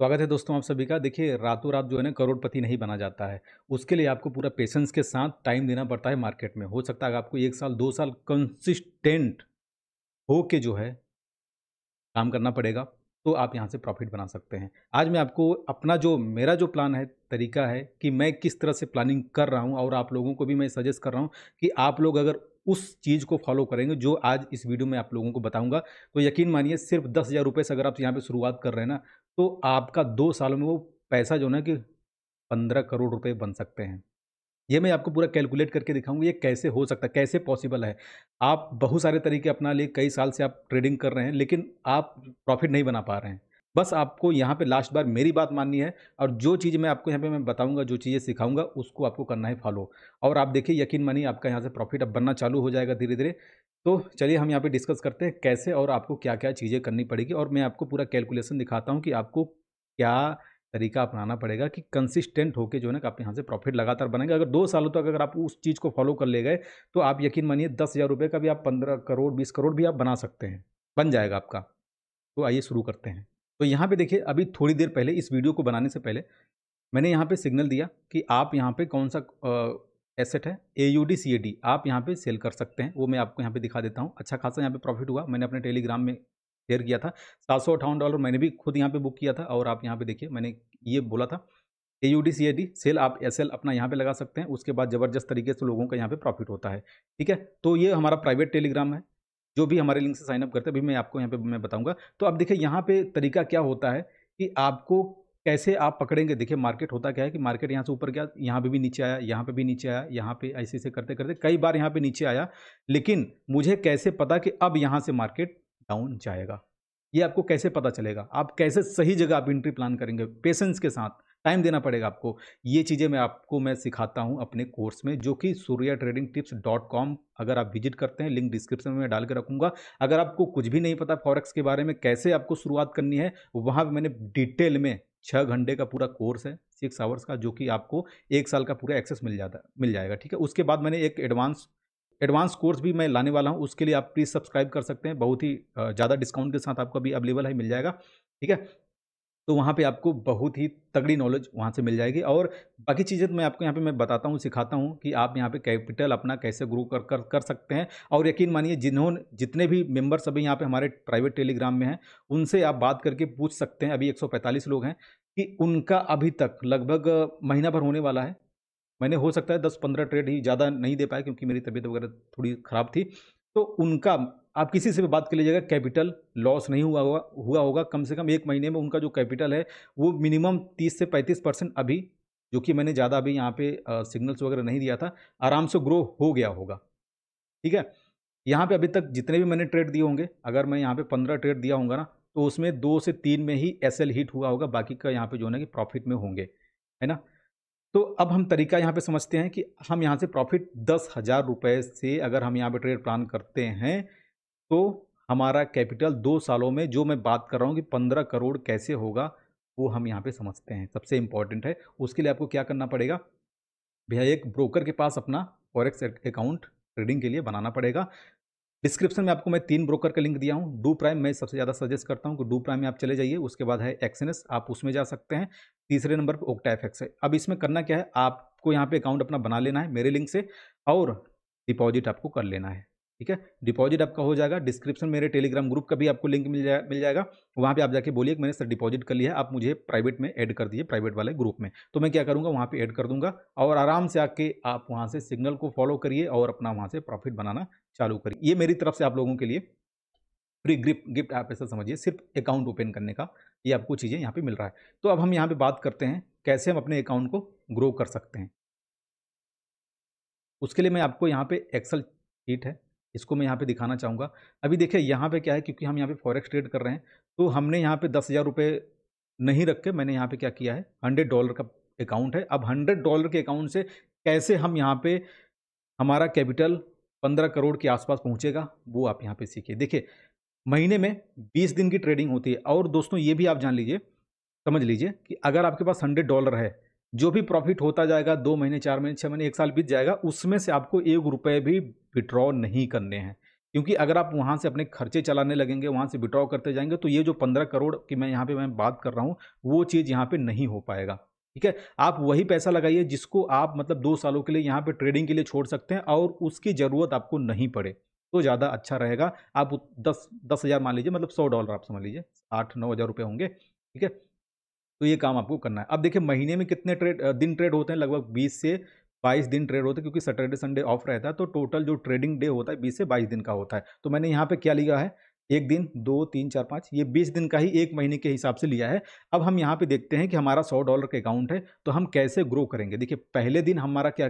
स्वागत है दोस्तों आप सभी का देखिए रातों रात जो है ना करोड़पति नहीं बना जाता है उसके लिए आपको पूरा पेशेंस के साथ टाइम देना पड़ता है मार्केट में हो सकता है आपको एक साल दो साल कंसिस्टेंट हो के जो है काम करना पड़ेगा तो आप यहाँ से प्रॉफिट बना सकते हैं आज मैं आपको अपना जो मेरा जो प्लान है तरीका है कि मैं किस तरह से प्लानिंग कर रहा हूँ और आप लोगों को भी मैं सजेस्ट कर रहा हूँ कि आप लोग अगर उस चीज़ को फॉलो करेंगे जो आज इस वीडियो में आप लोगों को बताऊंगा तो यकीन मानिए सिर्फ दस हज़ार रुपये से अगर आप यहाँ पे शुरुआत कर रहे हैं ना तो आपका दो सालों में वो पैसा जो ना कि पंद्रह करोड़ रुपए बन सकते हैं ये मैं आपको पूरा कैलकुलेट करके दिखाऊंगा ये कैसे हो सकता है कैसे पॉसिबल है आप बहुत सारे तरीके अपना लिए कई साल से आप ट्रेडिंग कर रहे हैं लेकिन आप प्रॉफिट नहीं बना पा रहे हैं बस आपको यहाँ पे लास्ट बार मेरी बात माननी है और जो चीज़ मैं आपको यहाँ पे मैं बताऊंगा जो चीज़ें सिखाऊंगा उसको आपको करना है फॉलो और आप देखिए यकीन मानिए आपका यहाँ से प्रॉफिट अब बनना चालू हो जाएगा धीरे धीरे तो चलिए हम यहाँ पे डिस्कस करते हैं कैसे और आपको क्या क्या चीज़ें करनी पड़ेगी और मैं आपको पूरा कैलकुलेशन दिखाता हूँ कि आपको क्या तरीका अपनाना पड़ेगा कि कंसिस्टेंट होकर जो है ना आप यहाँ से प्रॉफिट लगातार बनेंगे अगर दो सालों तक तो अगर आप उस चीज़ को फॉलो कर ले गए तो आप यकीन मानिए दस हज़ार रुपये का भी आप पंद्रह करोड़ बीस करोड़ भी आप बना सकते हैं बन जाएगा आपका तो आइए शुरू करते हैं तो यहाँ पे देखिए अभी थोड़ी देर पहले इस वीडियो को बनाने से पहले मैंने यहाँ पर सिग्नल दिया कि आप यहाँ पर कौन सा एसेट है A U D C A D आप यहाँ पे सेल कर सकते हैं वो मैं आपको यहाँ पे दिखा देता हूँ अच्छा खासा यहाँ पे प्रॉफिट हुआ मैंने अपने टेलीग्राम में शेयर किया था सात सौ अठावन डॉलर मैंने भी खुद यहाँ पे बुक किया था और आप यहाँ पे देखिए मैंने ये बोला था A U D C A D sell आप एस एल अपना यहाँ पे लगा सकते हैं उसके बाद ज़बरदस्त तरीके से लोगों का यहाँ पे प्रॉफिट होता है ठीक है तो ये हमारा प्राइवेट टेलीग्राम है जो भी हमारे लिंक से साइनअप करते हैं अभी मैं आपको यहाँ पे मैं बताऊँगा तो आप देखिए यहाँ पे तरीका क्या होता है कि आपको कैसे आप पकड़ेंगे देखिए मार्केट होता क्या है कि मार्केट यहाँ से ऊपर गया यहाँ पे भी नीचे आया यहाँ पे भी नीचे आया यहाँ पे ऐसे ऐसे करते करते कई बार यहाँ पे नीचे आया लेकिन मुझे कैसे पता कि अब यहाँ से मार्केट डाउन जाएगा ये आपको कैसे पता चलेगा आप कैसे सही जगह आप एंट्री प्लान करेंगे पेशेंस के साथ टाइम देना पड़ेगा आपको ये चीज़ें मैं आपको मैं सिखाता हूँ अपने कोर्स में जो कि Surya trading tips dot com अगर आप विजिट करते हैं लिंक डिस्क्रिप्शन में मैं डाल के रखूँगा अगर आपको कुछ भी नहीं पता फॉरेक्स के बारे में कैसे आपको शुरुआत करनी है वहाँ मैंने डिटेल में छः घंटे का पूरा कोर्स है सिक्स आवर्स का जो कि आपको एक साल का पूरा एक्सेस मिल जाता मिल जाएगा ठीक है उसके बाद मैंने एक एडवांस एडवांस कोर्स भी मैं लाने वाला हूँ उसके लिए आप प्लीज़ सब्सक्राइब कर सकते हैं बहुत ही ज़्यादा डिस्काउंट के साथ आपको अभी अवेलेबल है मिल जाएगा ठीक है तो वहाँ पे आपको बहुत ही तगड़ी नॉलेज वहाँ से मिल जाएगी और बाकी चीज़ें तो मैं आपको यहाँ पे मैं बताता हूँ सिखाता हूँ कि आप यहाँ पे कैपिटल अपना कैसे ग्रो कर कर कर सकते हैं और यकीन मानिए जिन्होंने जितने भी मेंबर्स अभी यहाँ पे हमारे प्राइवेट टेलीग्राम में हैं उनसे आप बात करके पूछ सकते हैं अभी एक लोग हैं कि उनका अभी तक लगभग महीना भर होने वाला है मैंने हो सकता है दस पंद्रह ट्रेड ही ज़्यादा नहीं दे पाया क्योंकि मेरी तबीयत वगैरह थोड़ी ख़राब थी तो उनका आप किसी से भी बात कर लीजिएगा कैपिटल लॉस नहीं हुआ हुआ हुआ होगा कम से कम एक महीने में उनका जो कैपिटल है वो मिनिमम तीस से पैंतीस परसेंट अभी जो कि मैंने ज़्यादा अभी यहाँ पे सिग्नल्स वगैरह नहीं दिया था आराम से ग्रो हो गया होगा ठीक है यहाँ पे अभी तक जितने भी मैंने ट्रेड दिए होंगे अगर मैं यहाँ पे पंद्रह ट्रेड दिया होगा ना तो उसमें दो से तीन में ही एस हिट हुआ होगा बाकी का यहाँ पर जो है ना कि प्रॉफिट में होंगे है ना तो अब हम तरीका यहाँ पे समझते हैं कि हम यहाँ से प्रॉफिट दस हज़ार रुपये से अगर हम यहाँ पे ट्रेड प्लान करते हैं तो हमारा कैपिटल दो सालों में जो मैं बात कर रहा हूँ कि पंद्रह करोड़ कैसे होगा वो हम यहाँ पे समझते हैं सबसे इम्पॉर्टेंट है उसके लिए आपको क्या करना पड़ेगा भैया एक ब्रोकर के पास अपना फॉरेक्स अकाउंट ट्रेडिंग के लिए बनाना पड़ेगा डिस्क्रिप्शन में आपको मैं तीन ब्रोकर का लिंक दिया हूँ डू प्राइम मैं सबसे ज़्यादा सजेस्ट करता हूँ कि डू प्राइम में आप चले जाइए उसके बाद है एक्सनेस आप उसमें जा सकते हैं तीसरे नंबर पर ओक्टाइफ एक्स है अब इसमें करना क्या है आपको यहाँ पर अकाउंट अपना बना लेना है मेरे लिंक से और डिपॉजिट आपको कर लेना है ठीक है डिपॉजिट आपका हो जाएगा डिस्क्रिप्शन मेरे टेलीग्राम ग्रुप का भी आपको लिंक मिल जाए मिल जाएगा वहाँ पे आप जाके बोलिए मैंने सर डिपॉजिट कर लिया है आप मुझे प्राइवेट में ऐड कर दीजिए प्राइवेट वाले ग्रुप में तो मैं क्या करूँगा वहाँ पे ऐड कर दूंगा और आराम से आके आप वहाँ से सिग्नल को फॉलो करिए और अपना वहाँ से प्रॉफिट बनाना चालू करिए ये मेरी तरफ से आप लोगों के लिए फ्री ग्रिप गिफ्ट आप ऐसा समझिए सिर्फ अकाउंट ओपन करने का ये आपको चीज़ें यहाँ पर मिल रहा है तो अब हम यहाँ पर बात करते हैं कैसे हम अपने अकाउंट को ग्रो कर सकते हैं उसके लिए मैं आपको यहाँ पर एक्सल शीट है इसको मैं यहाँ पे दिखाना चाहूँगा अभी देखिए यहाँ पे क्या है क्योंकि हम यहाँ पे फॉरेक्स ट्रेड कर रहे हैं तो हमने यहाँ पे दस हज़ार रुपये नहीं रख के मैंने यहाँ पे क्या किया है हंड्रेड डॉलर का अकाउंट है अब हंड्रेड डॉलर के अकाउंट से कैसे हम यहाँ पे हमारा कैपिटल पंद्रह करोड़ के आसपास पहुँचेगा वो आप यहाँ पर सीखिए देखिए महीने में बीस दिन की ट्रेडिंग होती है और दोस्तों ये भी आप जान लीजिए समझ लीजिए कि अगर आपके पास हंड्रेड डॉलर है जो भी प्रॉफिट होता जाएगा दो महीने चार महीने छः महीने एक साल बीत जाएगा उसमें से आपको एक रुपये भी विड्रॉ नहीं करने हैं क्योंकि अगर आप वहाँ से अपने खर्चे चलाने लगेंगे वहाँ से विड्रॉ करते जाएंगे तो ये जो पंद्रह करोड़ की मैं यहाँ पे मैं बात कर रहा हूँ वो चीज़ यहाँ पे नहीं हो पाएगा ठीक है आप वही पैसा लगाइए जिसको आप मतलब दो सालों के लिए यहाँ पे ट्रेडिंग के लिए छोड़ सकते हैं और उसकी ज़रूरत आपको नहीं पड़े तो ज़्यादा अच्छा रहेगा आप दस दस हज़ार मान लीजिए मतलब सौ डॉलर आप समझ लीजिए आठ नौ हज़ार रुपये होंगे ठीक है तो ये काम आपको करना है अब देखिए महीने में कितने ट्रेड दिन ट्रेड होते हैं लगभग बीस से बाईस दिन ट्रेड होते हैं क्योंकि सैटरडे संडे ऑफ रहता है तो टोटल जो ट्रेडिंग डे होता है बीस से बाईस दिन का होता है तो मैंने यहाँ पर क्या लिया है एक दिन दो तीन चार पाँच ये बीस दिन का ही एक महीने के हिसाब से लिया है अब हम यहाँ पे देखते हैं कि हमारा सौ डॉलर का अकाउंट है तो हम कैसे ग्रो करेंगे देखिए पहले दिन हमारा क्या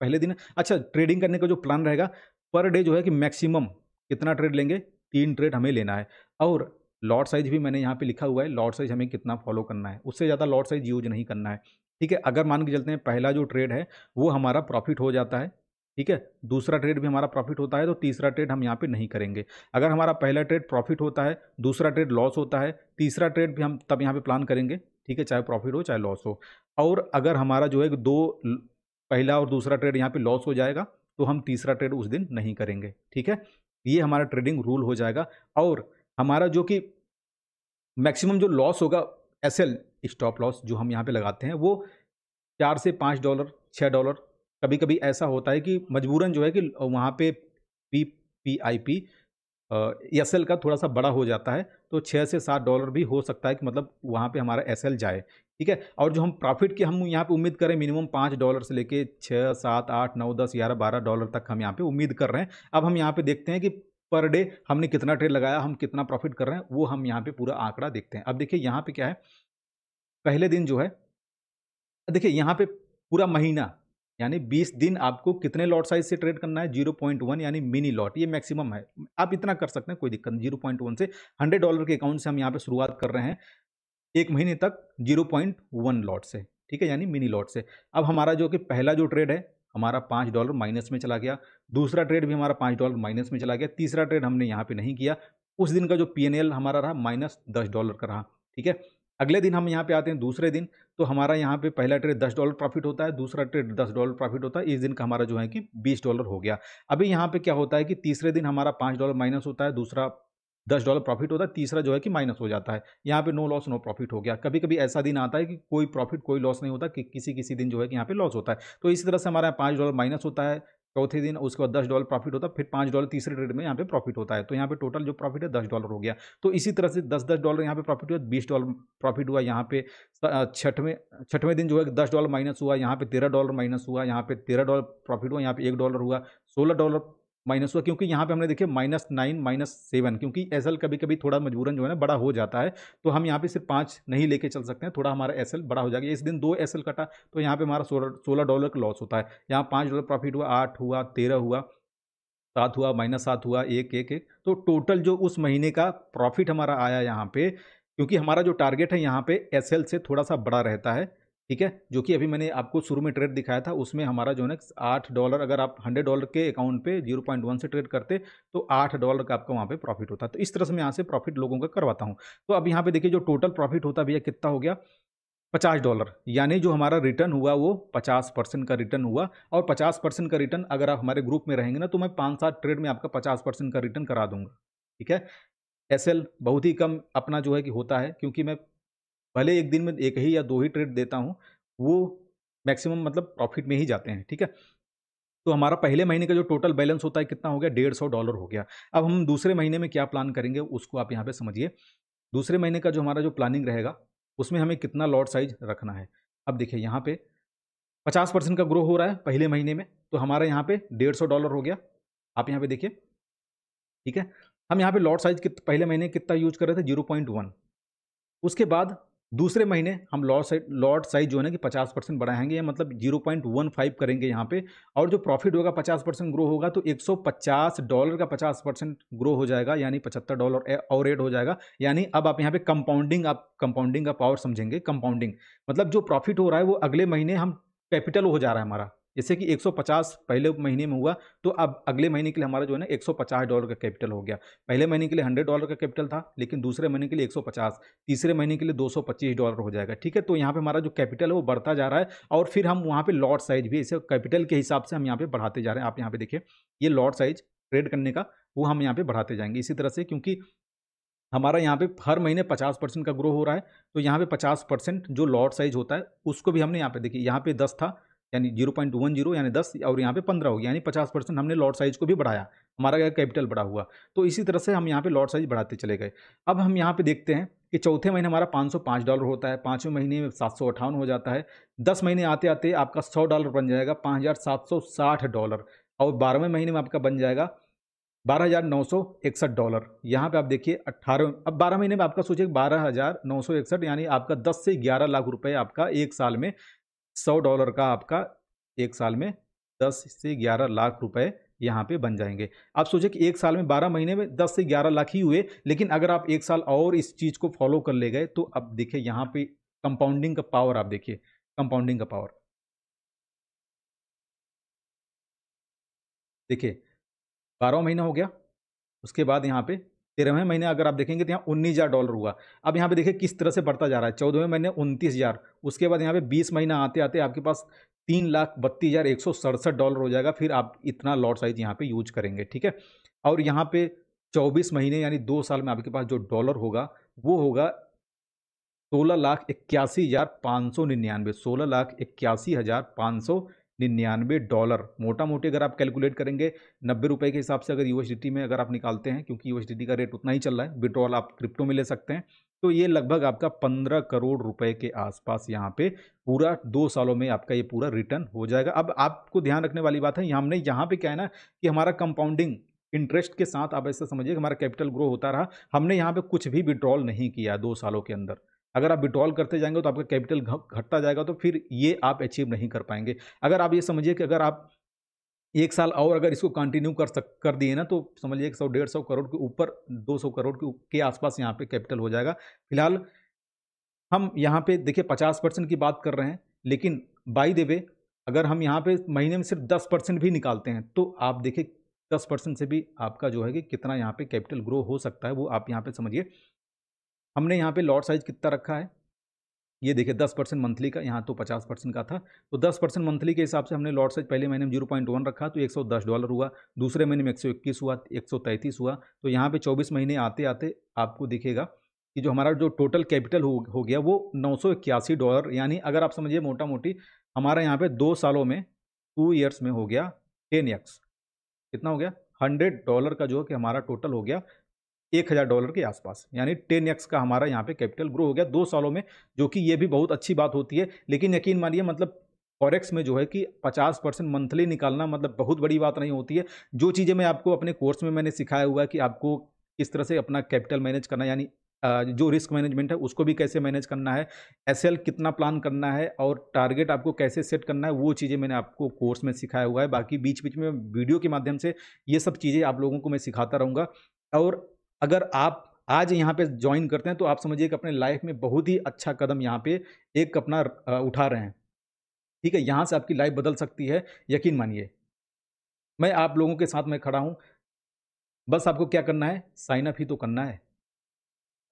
पहले दिन अच्छा ट्रेडिंग करने का जो प्लान रहेगा पर डे जो है कि मैक्सिमम कितना ट्रेड लेंगे तीन ट्रेड हमें लेना है और लॉट साइज भी मैंने यहाँ पे लिखा हुआ है लॉट साइज हमें कितना फॉलो करना है उससे ज़्यादा लॉट साइज यूज नहीं करना है ठीक है अगर मान के चलते हैं पहला जो ट्रेड है वो हमारा प्रॉफिट हो जाता है ठीक है दूसरा ट्रेड भी हमारा प्रॉफिट होता है तो तीसरा ट्रेड हम यहाँ पे नहीं करेंगे अगर हमारा पहला ट्रेड प्रॉफिट होता है दूसरा ट्रेड लॉस होता है तीसरा ट्रेड भी हम तब यहाँ पे प्लान करेंगे ठीक है चाहे प्रॉफिट हो चाहे लॉस हो और अगर हमारा जो है दो पहला और दूसरा ट्रेड यहाँ पे लॉस हो जाएगा तो हम तीसरा ट्रेड उस दिन नहीं करेंगे ठीक है ये हमारा ट्रेडिंग रूल हो जाएगा और हमारा जो कि मैक्सिमम जो लॉस होगा एस एल स्टॉप लॉस जो हम यहाँ पे लगाते हैं वो चार से पाँच डॉलर छः डॉलर कभी कभी ऐसा होता है कि मजबूरन जो है कि वहाँ पे P P I P S L का थोड़ा सा बड़ा हो जाता है तो छः से सात डॉलर भी हो सकता है कि मतलब वहाँ पे हमारा एस एल जाए ठीक है और जो हम प्रॉफिट की हम यहाँ पे उम्मीद करें मिनिमम पाँच डॉलर से लेके छः सात आठ नौ दस ग्यारह बारह डॉलर तक हम यहाँ पे उम्मीद कर रहे हैं अब हम यहाँ पे देखते हैं कि पर डे हमने कितना ट्रेड लगाया हम कितना प्रॉफिट कर रहे हैं वो हम यहाँ पे पूरा आंकड़ा देखते हैं अब देखिए यहाँ पे क्या है पहले दिन जो है देखिए यहाँ पे पूरा महीना यानी बीस दिन आपको कितने लॉट साइज से ट्रेड करना है जीरो पॉइंट वन यानी मिनी लॉट ये मैक्सिमम है आप इतना कर सकते हैं कोई दिक्कत नहीं जीरो पॉइंट वन से हंड्रेड डॉलर के अकाउंट से हम यहाँ पे शुरुआत कर रहे हैं एक महीने तक जीरो पॉइंट वन लॉट से ठीक है यानी मिनी लॉट से अब हमारा जो कि पहला जो ट्रेड है हमारा पाँच डॉलर माइनस में चला गया दूसरा ट्रेड भी हमारा पाँच डॉलर माइनस में चला गया तीसरा ट्रेड हमने यहाँ पे नहीं किया उस दिन का जो पी हमारा रहा माइनस दस डॉलर का रहा ठीक है अगले दिन हम यहाँ पे आते हैं दूसरे दिन तो हमारा यहाँ पे पहला ट्रेड दस डॉलर प्रॉफिट होता है दूसरा ट्रेड दस डॉलर प्रॉफिट होता है इस दिन का हमारा जो है कि बीस डॉलर हो गया अभी यहाँ पे क्या होता है कि तीसरे दिन हमारा पाँच डॉलर माइनस होता है दूसरा दस डॉलर प्रॉफिट होता है तीसरा जो है कि माइनस हो जाता है यहाँ पे नो लॉस नो प्रॉफिट हो गया कभी कभी ऐसा दिन आता है कि कोई प्रॉफिट कोई लॉस नहीं होता कि किसी किसी दिन जो है कि यहाँ पे लॉस होता है तो इसी तरह से हमारा पाँच डॉलर माइनस होता है चौथे दिन उसके बाद दस डॉलर प्रॉफिट होता है फिर पाँच डॉलर तीसरे ट्रेड में यहाँ पे प्रॉफिट होता है तो यहाँ पे टोटल जो प्रॉफिट है दस डॉलर हो गया तो इसी तरह से दस दस डॉलर यहाँ पे प्रॉफिट हुआ बीस डॉलर प्रॉफिट हुआ यहाँ पे छठवें छठवें दिन जो है दस डॉलर माइनस हुआ यहाँ पे तेरह डॉलर माइनस हुआ यहाँ पे तेरह डॉलर प्रॉफिट हुआ यहाँ पे एक डॉलर हुआ सोलह डॉलर माइनस हुआ क्योंकि यहाँ पे हमने देखिए माइनस नाइन माइनस सेवन क्योंकि एस कभी कभी थोड़ा मजबूरन जो है ना बड़ा हो जाता है तो हम यहाँ पे सिर्फ पाँच नहीं लेके चल सकते हैं थोड़ा हमारा एस बड़ा हो जाएगा इस दिन दो एस कटा तो यहाँ पे हमारा सोलह सोलह डॉलर का लॉस होता है यहाँ पाँच डॉलर प्रॉफिट हुआ आठ हुआ तेरह हुआ सात हुआ माइनस सात हुआ एक एक एक तो टोटल जो उस महीने का प्रॉफिट हमारा आया यहाँ पे क्योंकि हमारा जो टारगेट है यहाँ पे एस से थोड़ा सा बड़ा रहता है ठीक है जो कि अभी मैंने आपको शुरू में ट्रेड दिखाया था उसमें हमारा जो है ना आठ डॉलर अगर आप हंड्रेड डॉलर के अकाउंट पे जीरो पॉइंट वन से ट्रेड करते तो आठ डॉलर का आपका वहाँ पे प्रॉफिट होता तो इस तरह से मैं यहाँ से प्रॉफिट लोगों का करवाता हूँ तो अब यहाँ पे देखिए जो टोटल प्रॉफिट होता भैया कितना हो गया पचास डॉलर यानी जो हमारा रिटर्न हुआ वो पचास परसेंट का रिटर्न हुआ और पचास परसेंट का रिटर्न अगर आप हमारे ग्रुप में रहेंगे ना तो मैं पाँच सात ट्रेड में आपका पचास परसेंट का रिटर्न करा दूंगा ठीक है एसएल बहुत ही कम अपना जो है कि होता है क्योंकि मैं भले एक दिन में एक ही या दो ही ट्रेड देता हूँ वो मैक्सिमम मतलब प्रॉफिट में ही जाते हैं ठीक है तो हमारा पहले महीने का जो टोटल बैलेंस होता है कितना हो गया डेढ़ सौ डॉलर हो गया अब हम दूसरे महीने में क्या प्लान करेंगे उसको आप यहाँ पे समझिए दूसरे महीने का जो हमारा जो प्लानिंग रहेगा उसमें हमें कितना लॉट साइज रखना है अब देखिए यहाँ पे पचास परसेंट का ग्रो हो रहा है पहले महीने में तो हमारा यहाँ पे डेढ़ सौ डॉलर हो गया आप यहाँ पे देखिए ठीक है हम यहाँ पे लॉट साइज पहले महीने कितना यूज कर रहे थे जीरो पॉइंट वन उसके बाद दूसरे महीने हम लॉट साइड लॉट साइज जो है ना कि 50 परसेंट बढ़ाएंगे या मतलब 0.15 करेंगे यहाँ पे और जो प्रॉफिट होगा 50 परसेंट ग्रो होगा तो 150 डॉलर का 50 परसेंट ग्रो हो जाएगा यानी 75 डॉलर और एड हो जाएगा यानी अब आप यहाँ पे कंपाउंडिंग आप कंपाउंडिंग का पावर समझेंगे कंपाउंडिंग मतलब जो प्रॉफिट हो रहा है वो अगले महीने हम कैपिटल हो जा रहा है हमारा जैसे कि 150 पहले महीने में हुआ तो अब अगले महीने के लिए हमारा जो है ना 150 डॉलर का कैपिटल हो गया पहले महीने के लिए 100 डॉलर का कैपिटल था लेकिन दूसरे महीने के लिए 150 तीसरे महीने के लिए 225 डॉलर हो जाएगा ठीक है तो यहाँ पे हमारा जो कैपिटल है वो बढ़ता जा रहा है और फिर हम वहाँ पर लॉट साइज भी इसे कैपिटल के हिसाब से हम यहाँ पर बढ़ाते जा रहे हैं आप यहाँ पर देखिए ये लॉट साइज ट्रेड करने का वो हम यहाँ पर बढ़ाते जाएंगे इसी तरह से क्योंकि हमारा यहाँ पे हर महीने 50 परसेंट का ग्रो हो रहा है तो यहाँ पे 50 परसेंट जो लॉट साइज होता है उसको भी हमने यहाँ पे देखिए यहाँ पे 10 था यानी जीरो पॉइंट वन जीरो यानी दस और यहाँ पे पंद्रह हो गया यानी पचास परसेंट हमने लॉट साइज़ को भी बढ़ाया हमारा क्या कैपिटल बढ़ा हुआ तो इसी तरह से हम यहाँ पे लॉट साइज़ बढ़ाते चले गए अब हम यहाँ पे देखते हैं कि चौथे महीने हमारा पाँच सौ पाँच डॉलर होता है पाँचवें महीने में सात सौ अठावन हो जाता है दस महीने आते आते आपका सौ डॉलर बन जाएगा पाँच हजार सात सौ साठ डॉलर और बारहवें महीने में आपका बन जाएगा बारह हज़ार नौ सौ इकसठ डॉलर यहाँ पे आप देखिए अट्ठारह अब बारह महीने में आपका सोचिए बारह हज़ार नौ सौ इकसठ यानी आपका दस से ग्यारह लाख रुपए आपका एक साल में सौ डॉलर का आपका एक साल में दस से ग्यारह लाख रुपए यहाँ पे बन जाएंगे आप सोचिए कि एक साल में बारह महीने में दस से ग्यारह लाख ही हुए लेकिन अगर आप एक साल और इस चीज़ को फॉलो कर ले गए तो अब देखिए यहाँ पे कंपाउंडिंग का पावर आप देखिए कंपाउंडिंग का पावर देखिए बारह महीना हो गया उसके बाद यहाँ पे तेरहवें महीने अगर आप देखेंगे तो यहाँ उन्नीस हज़ार डॉलर हुआ अब यहाँ पे देखिए किस तरह से बढ़ता जा रहा है चौदहवें महीने उनतीस हज़ार उसके बाद यहाँ पे बीस महीना आते आते आपके पास तीन लाख बत्तीस हज़ार एक सौ सड़सठ डॉलर हो जाएगा फिर आप इतना लॉट साइज यहाँ पे यूज करेंगे ठीक है और यहाँ पे चौबीस महीने यानी दो साल में आपके पास जो डॉलर होगा वो होगा सोलह लाख इक्यासी हज़ार पाँच सौ निन्यानवे सोलह लाख इक्यासी हज़ार पाँच सौ निन्यानवे डॉलर मोटा मोटी अगर आप कैलकुलेट करेंगे नब्बे रुपये के हिसाब से अगर यू में अगर आप निकालते हैं क्योंकि यू का रेट उतना ही चल रहा है विड्रॉल आप क्रिप्टो में ले सकते हैं तो ये लगभग आपका पंद्रह करोड़ रुपए के आसपास यहाँ पे पूरा दो सालों में आपका ये पूरा रिटर्न हो जाएगा अब आपको ध्यान रखने वाली बात है हमने यहाँ पे क्या है ना कि हमारा कंपाउंडिंग इंटरेस्ट के साथ आप ऐसा समझिए हमारा कैपिटल ग्रो होता रहा हमने यहाँ पे कुछ भी विड्रॉल नहीं किया दो सालों के अंदर अगर आप विड्रॉल करते जाएंगे तो आपका कैपिटल घटता जाएगा तो फिर ये आप अचीव नहीं कर पाएंगे अगर आप ये समझिए कि अगर आप एक साल और अगर इसको कंटिन्यू कर सक कर दिए ना तो समझिए एक सौ डेढ़ सौ करोड़ के ऊपर दो सौ करोड़ के, के आसपास यहाँ पे कैपिटल हो जाएगा फिलहाल हम यहाँ पे देखिए पचास परसेंट की बात कर रहे हैं लेकिन बाई देवे अगर हम यहाँ पे महीने में सिर्फ दस परसेंट भी निकालते हैं तो आप देखिए दस परसेंट से भी आपका जो है कि कितना यहाँ पे कैपिटल ग्रो हो सकता है वो आप यहाँ पे समझिए हमने यहाँ पे लॉट साइज कितना रखा है ये देखिए दस परसेंट मंथली का यहाँ तो पचास परसेंट का था तो दस परसेंट मंथली के हिसाब से हमने लॉट साइज पहले महीने में जीरो पॉइंट वन रखा तो एक सौ दस डॉलर हुआ दूसरे महीने में एक सौ इक्कीस हुआ एक सौ तैंतीस हुआ तो यहाँ पे चौबीस महीने आते आते आपको दिखेगा कि जो हमारा जो टोटल कैपिटल हो, हो गया वो नौ सौ इक्यासी डॉलर यानी अगर आप समझिए मोटा मोटी हमारा यहाँ पर दो सालों में टू ईयर्स में हो गया टेन एक्स कितना हो गया हंड्रेड डॉलर का जो है कि हमारा टोटल हो गया एक हज़ार डॉलर के आसपास यानी टेन एक्स का हमारा यहाँ पे कैपिटल ग्रो हो गया दो सालों में जो कि ये भी बहुत अच्छी बात होती है लेकिन यकीन मानिए मतलब फॉरेक्स में जो है कि 50 परसेंट मंथली निकालना मतलब बहुत बड़ी बात नहीं होती है जो चीज़ें मैं आपको अपने कोर्स में मैंने सिखाया हुआ है कि आपको किस तरह से अपना कैपिटल मैनेज करना यानी जो रिस्क मैनेजमेंट है उसको भी कैसे मैनेज करना है एस कितना प्लान करना है और टारगेट आपको कैसे सेट करना है वो चीज़ें मैंने आपको कोर्स में सिखाया हुआ है बाकी बीच बीच में वीडियो के माध्यम से ये सब चीज़ें आप लोगों को मैं सिखाता रहूँगा और अगर आप आज यहाँ पे ज्वाइन करते हैं तो आप समझिए कि अपने लाइफ में बहुत ही अच्छा कदम यहाँ पे एक अपना उठा रहे हैं ठीक है यहाँ से आपकी लाइफ बदल सकती है यकीन मानिए मैं आप लोगों के साथ मैं खड़ा हूँ बस आपको क्या करना है साइन अप ही तो करना है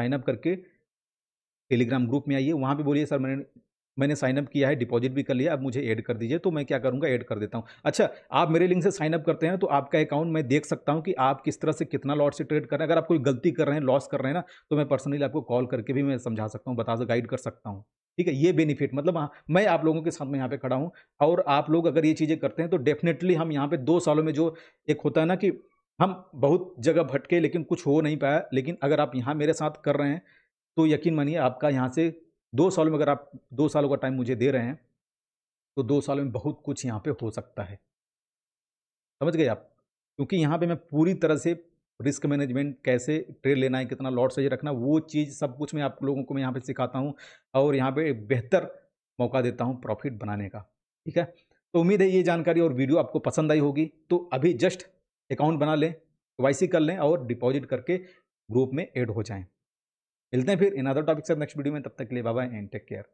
साइन अप करके टेलीग्राम ग्रुप में आइए वहाँ पे बोलिए सर मैंने मैंने साइनअप किया है डिपॉजिट भी कर लिया अब मुझे ऐड कर दीजिए तो मैं क्या करूँगा ऐड कर देता हूँ अच्छा आप मेरे लिंक से साइनअप करते हैं तो आपका अकाउंट मैं देख सकता हूँ कि आप किस तरह से कितना लॉट से ट्रेड कर रहे हैं अगर आप कोई गलती कर रहे हैं लॉस कर रहे हैं ना तो मैं पर्सनली आपको कॉल करके भी मैं समझा सकता हूँ बता गाइड कर सकता हूँ ठीक है ये बेनिफिट मतलब हाँ मैं आप लोगों के साथ में यहाँ पे खड़ा हूँ और आप लोग अगर ये चीज़ें करते हैं तो डेफिनेटली हम यहाँ पे दो सालों में जो एक होता है ना कि हम बहुत जगह भटके लेकिन कुछ हो नहीं पाया लेकिन अगर आप यहाँ मेरे साथ कर रहे हैं तो यकीन मानिए आपका यहाँ से दो सालों में अगर आप दो सालों का टाइम मुझे दे रहे हैं तो दो सालों में बहुत कुछ यहाँ पे हो सकता है समझ गए आप क्योंकि यहाँ पे मैं पूरी तरह से रिस्क मैनेजमेंट कैसे ट्रेड लेना है कितना लॉट सही रखना वो चीज़ सब कुछ मैं आप लोगों को मैं यहाँ पे सिखाता हूँ और यहाँ पे बेहतर मौका देता हूँ प्रॉफिट बनाने का ठीक है तो उम्मीद है ये जानकारी और वीडियो आपको पसंद आई होगी तो अभी जस्ट अकाउंट बना लें वाई कर लें और डिपॉजिट करके ग्रुप में एड हो जाएँ मिलते हैं फिर in other topic next video में तब तक के लिए बाय एंड टेक केयर